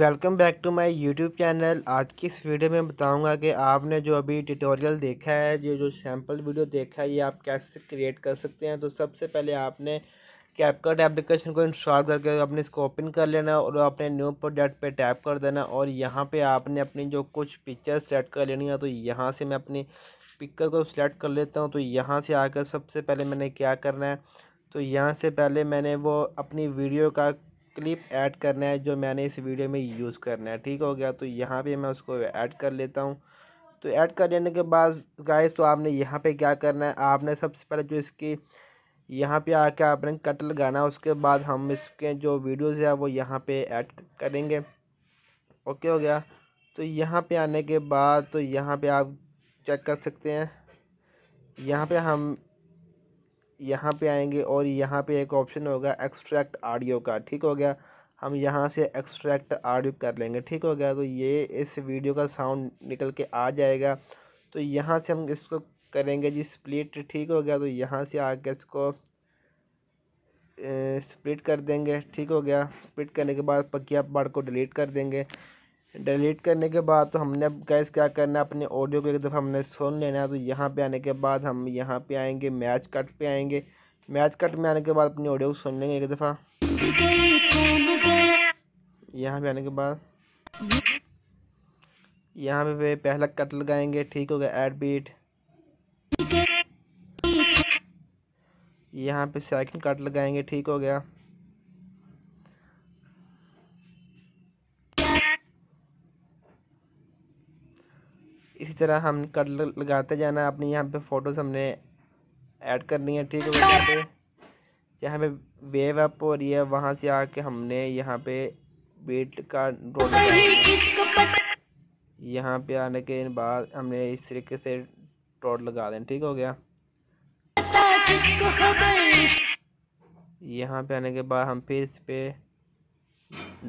welcome back to my YouTube channel आज की इस वीडियो में बताऊंगा कि आपने जो अभी ट्यूटोरियल देखा है जो जो सैम्पल वीडियो देखा है ये आप कैसे क्रिएट कर सकते हैं तो सबसे पहले आपने कैपकट एप्लीकेशन को इंस्टॉल करके अपने इसको ओपन कर लेना और अपने न्यू प्रोडक्ट पे टैप कर देना और यहाँ पे आपने अपनी जो कुछ पिक्चर सेलेक्ट कर लेनी है तो यहाँ से मैं अपनी पिक्चर को सिलेक्ट कर लेता हूँ तो यहाँ से आकर सबसे पहले मैंने क्या करना है तो यहाँ से पहले मैंने वो अपनी वीडियो का क्लिप ऐड करना है जो मैंने इस वीडियो में यूज़ करना है ठीक हो गया तो यहाँ पे मैं उसको ऐड कर लेता हूँ तो ऐड कर लेने के बाद गाइस तो आपने यहाँ पे क्या करना है आपने सबसे पहले जो इसकी यहाँ पे आके आपने कट लगाना है उसके बाद हम इसके जो वीडियोज़ है वो यहाँ पे ऐड करेंगे ओके हो गया तो यहाँ पर आने के बाद तो यहाँ पर आप चेक कर सकते हैं यहाँ पर हम यहाँ पे आएंगे और यहाँ पे एक ऑप्शन होगा एक्सट्रैक्ट ऑडियो का ठीक हो गया हम यहाँ से एक्सट्रैक्ट ऑडियो कर लेंगे ठीक हो गया तो ये इस वीडियो का साउंड निकल के आ जाएगा तो यहाँ से हम इसको करेंगे जी स्प्लिट ठीक हो गया तो यहाँ से आके इसको स्प्लिट कर देंगे ठीक हो गया स्प्लिट करने के बाद पकिया पार्ट को डिलीट कर देंगे डिलीट करने के बाद तो हमने अब गैस क्या करना है अपने ऑडियो को एक दफ़ा हमने सुन लेना है तो यहाँ पे आने के बाद हम यहाँ पे आएंगे मैच कट पे आएंगे मैच कट में आने के बाद अपनी ऑडियो को सुन लेंगे एक दफ़ा यहाँ पे आने के बाद यहाँ पे पहला कट लगाएंगे ठीक हो गया एड बीट यहाँ पे सेकंड कट लगाएंगे ठीक हो गया इसी तरह हम कट लगाते जाना अपनी यहाँ पे फ़ोटोज़ हमने ऐड करनी है ठीक है तो यहाँ पे यहाँ पे वेव अप हो रही है वहाँ से आके हमने यहाँ पे बीट का रोल यहाँ पे आने के बाद हमने इस तरीके से टोट लगा दें ठीक हो गया यहाँ पे आने के बाद हम फिर इस पे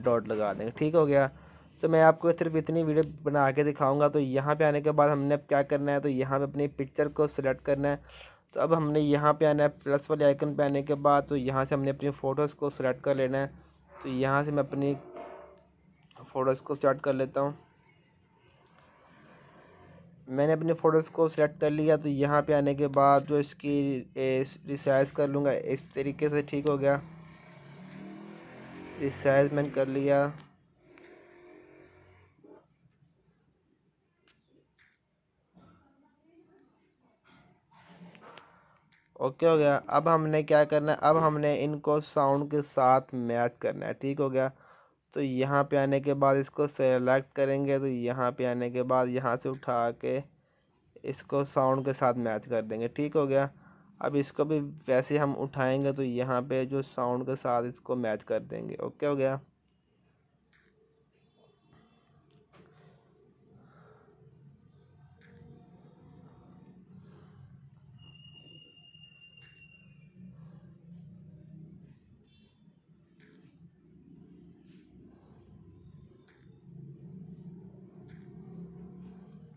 डॉट लगा देंगे ठीक हो गया तो मैं आपको सिर्फ इतनी वीडियो बना के दिखाऊंगा तो यहाँ पे आने के बाद हमने अब क्या करना है तो यहाँ पे अपनी पिक्चर को सिलेक्ट करना है तो अब हमने यहाँ पे आना है प्लस वाले आइकन पे आने के बाद तो यहाँ से हमने अपनी फ़ोटोज़ को सिलेक्ट कर लेना है तो यहाँ से मैं अपनी फ़ोटोज़ को स्टार्ट कर लेता हूँ मैंने अपने फ़ोटोज़ को सिलेक्ट कर लिया तो यहाँ पे आने के बाद जो इसकी रिसाइज कर लूँगा इस तरीके से ठीक हो गया रिसाइज मैंने कर लिया ओके हो गया अब हमने क्या करना है अब हमने इनको साउंड के साथ मैच करना है ठीक हो गया तो यहाँ पे आने के बाद इसको सेलेक्ट करेंगे तो यहाँ पे आने के बाद यहाँ से उठा के इसको साउंड के साथ मैच कर देंगे ठीक हो गया अब इसको भी वैसे हम उठाएंगे तो यहाँ पे जो साउंड के साथ इसको मैच कर देंगे ओके हो गया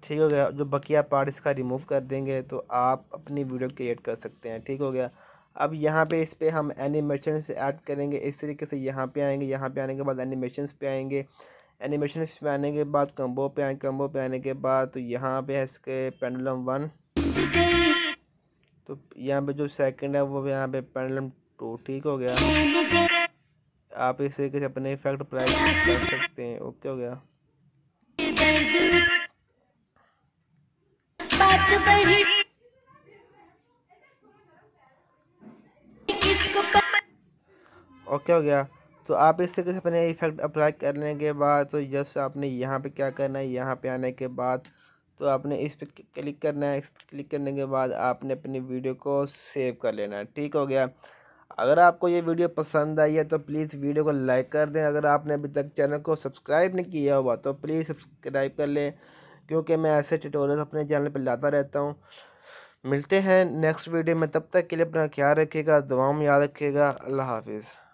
ठीक हो गया जो बकिया पार्ट इसका रिमूव कर देंगे तो आप अपनी वीडियो क्रिएट कर सकते हैं ठीक हो गया अब यहाँ पे इस पर हम एनिमेशन से ऐड करेंगे इस तरीके से यहाँ पे आएंगे यहाँ पे आने के बाद एनिमेशन पे आएंगे एनिमेशन पे आने के बाद कम्बो पे आए कम्बो पे आने के बाद तो यहाँ पे है इसके पेंडुलम वन तो यहाँ पे जो सेकंड है वो यहाँ पे पेंडुलम टू ठीक हो गया आप इस तरीके से अपने इफेक्ट प्राइस कर सकते हैं ओके हो गया ओके हो गया तो आप इस तरीके से अपने इफेक्ट अप्लाई करने के बाद तो जस्ट आपने यहाँ पे क्या करना है यहाँ पे आने के बाद तो आपने इस पर क्लिक करना है इस पर क्लिक करने के बाद आपने अपनी वीडियो को सेव कर लेना है ठीक हो गया अगर आपको ये वीडियो पसंद आई है तो प्लीज़ वीडियो को लाइक कर दें अगर आपने अभी तक चैनल को सब्सक्राइब नहीं किया हुआ तो प्लीज़ सब्सक्राइब कर लें क्योंकि मैं ऐसे ट्यूटोरियल अपने चैनल पर लाता रहता हूँ मिलते हैं नेक्स्ट वीडियो में तब तक के लिए अपना ख्याल रखिएगा दुआओं में याद रखिएगा अल्लाह हाफिज़